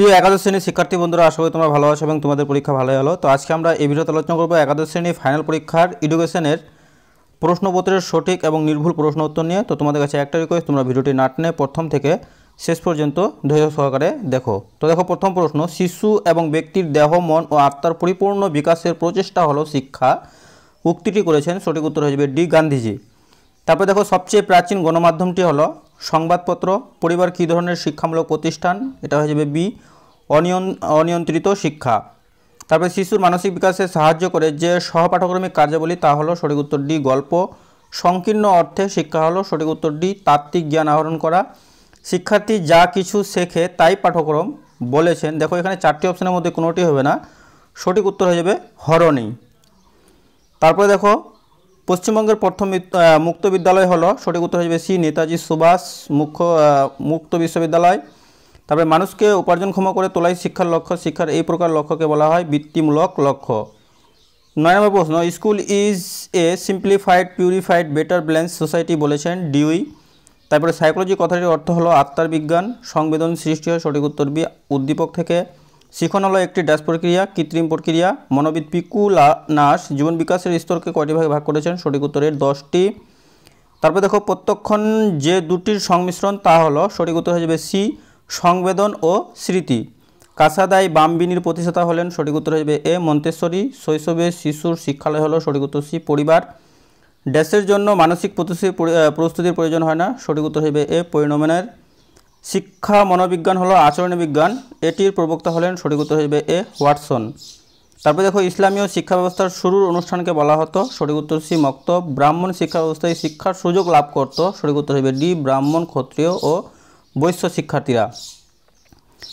প্রিয় একাদশ শ্রেণীর শিক্ষার্থী বন্ধুরা আসলে তোমরা ভালো আছো এবং তোমাদের পরীক্ষা ভালোই হলো তো আজকে আমরা এই ভিডিওতে আলোচনা করবো একাদশ শ্রেণীর ফাইনাল পরীক্ষার এডুকেশনের প্রশ্নপত্রের সঠিক এবং নির্ভুল প্রশ্ন উত্তর নিয়ে তো তোমাদের কাছে একটা রিকোয়েস্ট তোমরা ভিডিওটি নাটনে প্রথম থেকে শেষ পর্যন্ত ধৈর্য সহকারে দেখো তো দেখো প্রথম প্রশ্ন শিশু এবং ব্যক্তির দেহ মন ও আত্মার পরিপূর্ণ বিকাশের প্রচেষ্টা হলো শিক্ষা উক্তিটি করেছেন সঠিক উত্তর হয়ে যাবে ডি গান্ধীজি তারপরে দেখো সবচেয়ে প্রাচীন গণমাধ্যমটি হলো সংবাদপত্র পরিবার কী ধরনের শিক্ষামূলক প্রতিষ্ঠান এটা হয়ে যাবে বি অনিয়ন অনিয়ন্ত্রিত শিক্ষা তারপরে শিশুর মানসিক বিকাশে সাহায্য করে যে সহপাঠক্রমিক কার্যাবলী তা হলো সঠিক উত্তর ডি গল্প সংকীর্ণ অর্থে শিক্ষা হলো সঠিক উত্তর ডি তাত্ত্বিক জ্ঞান আহরণ করা শিক্ষার্থী যা কিছু শেখে তাই পাঠ্যক্রম বলেছেন দেখো এখানে চারটি অপশনের মধ্যে কোনোটি হবে না সঠিক উত্তর হয়ে যাবে হরণেই তারপরে দেখো পশ্চিমবঙ্গের প্রথম মুক্ত বিদ্যালয় হলো সঠিক উত্তর হয়ে সি নেতাজি সুভাষ মুখ্য মুক্ত বিশ্ববিদ্যালয় তারপরে মানুষকে উপার্জনক্ষম করে তোলাই শিক্ষার লক্ষ্য শিক্ষার এই প্রকার লক্ষ্যকে বলা হয় বৃত্তিমূলক লক্ষ্য নয় নম্বর প্রশ্ন school is a simplified purified better balanced society বলেছেন ডিউই তারপরে সাইকোলজি কথাটির অর্থ হলো আত্মার বিজ্ঞান সংবেদন সৃষ্টি হয় সঠিক উত্তর বি উদ্দীপক থেকে শিখন হলো একটি ড্যাশ প্রক্রিয়া কৃত্রিম প্রক্রিয়া মনোবিদ পিকু নাস জীবন বিকাশের স্তরকে কয়টি ভাগে ভাগ করেছেন সঠিক উত্তরের দশটি তারপরে দেখো প্রত্যক্ষণ যে দুটির সংমিশ্রণ তা হলো সঠিক উত্তর হয়ে যাবে সি সংবেদন ও স্মৃতি কাসাদাই বামবিনীর প্রতিষ্ঠাতা হলেন সঠিক উত্তর হয়ে যাবে এ মন্তেশ্বরী শৈশবে শিশুর শিক্ষালয় হলো সঠিক উত্তর সি পরিবার ড্যাশের জন্য মানসিক প্রস্তুতির প্রয়োজন হয় না সঠিক উত্তর হয়ে যাবে এ পরিণমনের শিক্ষা মনোবিজ্ঞান হলো আচরণ বিজ্ঞান এটির প্রবক্তা হলেন সঠিক উত্তর হিসেবে এ ওয়াটসন তারপরে দেখো ইসলামীয় শিক্ষা ব্যবস্থার শুরুর অনুষ্ঠানকে বলা হতো সঠিক উত্তর সি মক্ত ব্রাহ্মণ শিক্ষা ব্যবস্থায় শিক্ষার সুযোগ লাভ করত সঠিক উত্তর হিসেবে ডি ব্রাহ্মণ ক্ষত্রিয় ও বৈশ্য শিক্ষার্থীরা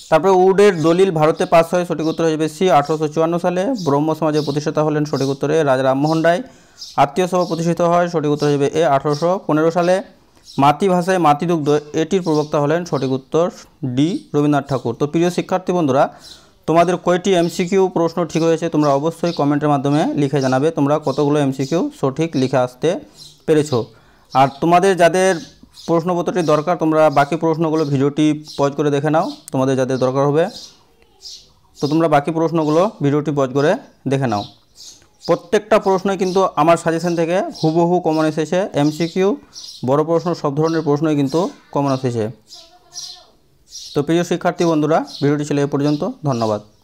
তারপরে উডের দলিল ভারতে পাস হয় সঠিক উত্তর হিসেবে সি আঠারোশো চুয়ান্ন সালে ব্রহ্ম সমাজের প্রতিষ্ঠাতা হলেন সঠিক উত্তরে রাজা রামমোহন রায় আত্মীয় সভা প্রতিষ্ঠিত হয় সঠিক উত্তর হিসেবে এ আঠারোশো পনেরো সালে মাতৃভাষায় মাতৃদুগ্ধ এটির প্রবক্তা হলেন সঠিক উত্তর ডি রবীন্দ্রনাথ ঠাকুর তো প্রিয় শিক্ষার্থী বন্ধুরা তোমাদের কয়টি এমসিকিউ প্রশ্ন ঠিক হয়েছে তোমরা অবশ্যই কমেন্টের মাধ্যমে লিখে জানাবে তোমরা কতগুলো এমসিকিউ সঠিক লিখে আসতে পেরেছো আর তোমাদের যাদের প্রশ্নপত্রটি দরকার তোমরা বাকি প্রশ্নগুলো ভিডিওটি পজ করে দেখে নাও তোমাদের যাদের দরকার হবে তো তোমরা বাকি প্রশ্নগুলো ভিডিওটি পজ করে দেখে নাও প্রত্যেকটা প্রশ্নই কিন্তু আমার সাজেশন থেকে হুবহু কমন এসেছে এমসিকিউ বড় প্রশ্ন সব ধরনের প্রশ্নই কিন্তু কমন এসেছে তো প্রিয় শিক্ষার্থী বন্ধুরা ভিডিওটি ছিল এ পর্যন্ত ধন্যবাদ